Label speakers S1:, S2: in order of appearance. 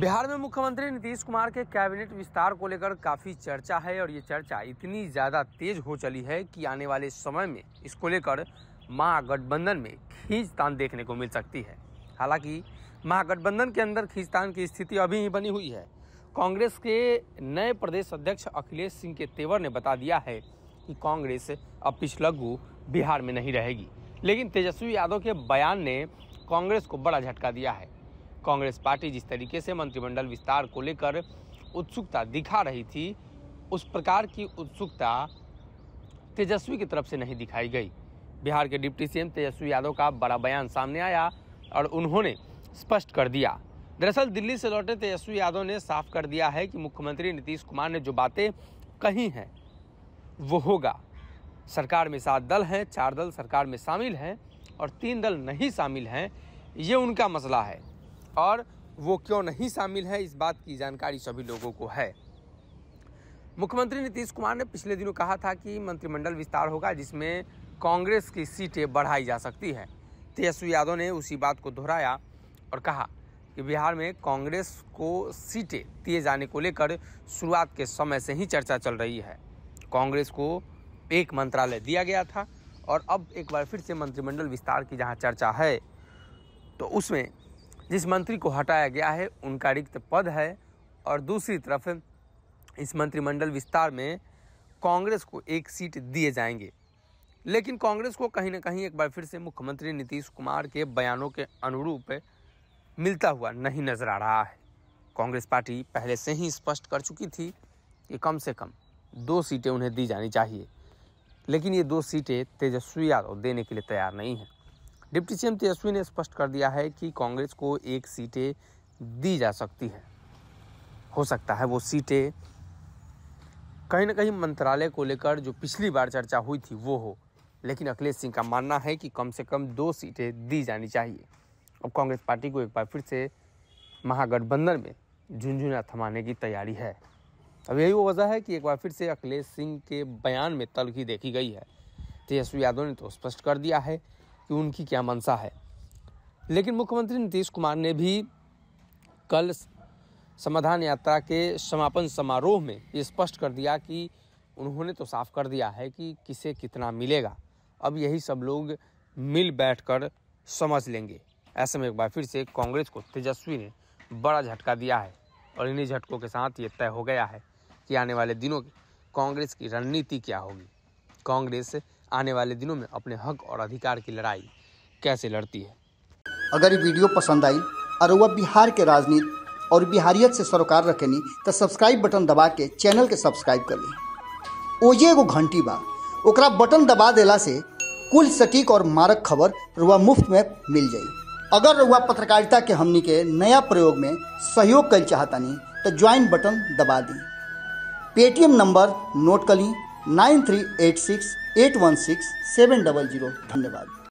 S1: बिहार में मुख्यमंत्री नीतीश कुमार के कैबिनेट विस्तार को लेकर काफ़ी चर्चा है और ये चर्चा इतनी ज़्यादा तेज हो चली है कि आने वाले समय में इसको लेकर महागठबंधन में खींचतान देखने को मिल सकती है हालांकि महागठबंधन के अंदर खींचतान की स्थिति अभी ही बनी हुई है कांग्रेस के नए प्रदेश अध्यक्ष अखिलेश सिंह के तेवर ने बता दिया है कि कांग्रेस अब पिछलग्गू बिहार में नहीं रहेगी लेकिन तेजस्वी यादव के बयान ने कांग्रेस को बड़ा झटका दिया है कांग्रेस पार्टी जिस तरीके से मंत्रिमंडल विस्तार को लेकर उत्सुकता दिखा रही थी उस प्रकार की उत्सुकता तेजस्वी की तरफ से नहीं दिखाई गई बिहार के डिप्टी सीएम तेजस्वी यादव का बड़ा बयान सामने आया और उन्होंने स्पष्ट कर दिया दरअसल दिल्ली से लौटे तेजस्वी यादव ने साफ कर दिया है कि मुख्यमंत्री नीतीश कुमार ने जो बातें कही हैं वो होगा सरकार में सात दल हैं चार दल सरकार में शामिल हैं और तीन दल नहीं शामिल हैं ये उनका मसला है और वो क्यों नहीं शामिल है इस बात की जानकारी सभी लोगों को है मुख्यमंत्री नीतीश कुमार ने पिछले दिनों कहा था कि मंत्रिमंडल विस्तार होगा जिसमें कांग्रेस की सीटें बढ़ाई जा सकती है तेजस्वी यादव ने उसी बात को दोहराया और कहा कि बिहार में कांग्रेस को सीटें दिए जाने को लेकर शुरुआत के समय से ही चर्चा चल रही है कांग्रेस को एक मंत्रालय दिया गया था और अब एक बार फिर से मंत्रिमंडल विस्तार की जहां चर्चा है तो उसमें जिस मंत्री को हटाया गया है उनका रिक्त पद है और दूसरी तरफ इस मंत्रिमंडल विस्तार में कांग्रेस को एक सीट दिए जाएंगे लेकिन कांग्रेस को कहीं ना कहीं एक बार फिर से मुख्यमंत्री नीतीश कुमार के बयानों के अनुरूप मिलता हुआ नहीं नज़र आ रहा है कांग्रेस पार्टी पहले से ही स्पष्ट कर चुकी थी कि कम से कम दो सीटें उन्हें दी जानी चाहिए लेकिन ये दो सीटें तेजस्वी यादव देने के लिए तैयार नहीं हैं डिप्टी सीएम तेजस्वी ने स्पष्ट कर दिया है कि कांग्रेस को एक सीटें दी जा सकती है हो सकता है वो सीटें कहीं ना कहीं मंत्रालय को लेकर जो पिछली बार चर्चा हुई थी वो हो लेकिन अखिलेश सिंह का मानना है कि कम से कम दो सीटें दी जानी चाहिए अब कांग्रेस पार्टी को एक बार फिर से महागठबंधन में झुंझुना थमाने की तैयारी है अब यही वो वजह है कि एक बार फिर से अखिलेश सिंह के बयान में तलखी देखी गई है तेजस्वी यादव ने तो स्पष्ट कर दिया है कि उनकी क्या मंशा है लेकिन मुख्यमंत्री नीतीश कुमार ने भी कल समाधान यात्रा के समापन समारोह में ये स्पष्ट कर दिया कि उन्होंने तो साफ कर दिया है कि किसे कितना मिलेगा अब यही सब लोग मिल बैठकर समझ लेंगे ऐसे में एक बार फिर से कांग्रेस को तेजस्वी ने बड़ा झटका दिया है और इन्हीं झटकों के साथ ये तय हो गया है कि आने वाले दिनों कांग्रेस की रणनीति क्या होगी कांग्रेस आने वाले दिनों में अपने हक और अधिकार की लड़ाई कैसे लड़ती है
S2: अगर ये वीडियो पसंद आई और वह बिहार के राजनीति और बिहारियत से सरोकार रखेनी तो सब्सक्राइब बटन दबा के चैनल के सब्सक्राइब कर ली ओजे एगो घंटी बा ओकरा बटन दबा देला से कुल सटीक और मारक खबर रुआ मुफ्त में मिल जाए अगर रुआ पत्रकारिता के हमनी के नया प्रयोग में सहयोग कर चाहतनी तो ज्वाइन बटन दबा दी पेटीएम नंबर नोट कर ली nine three eight six eight one six seven double zero धन्यवाद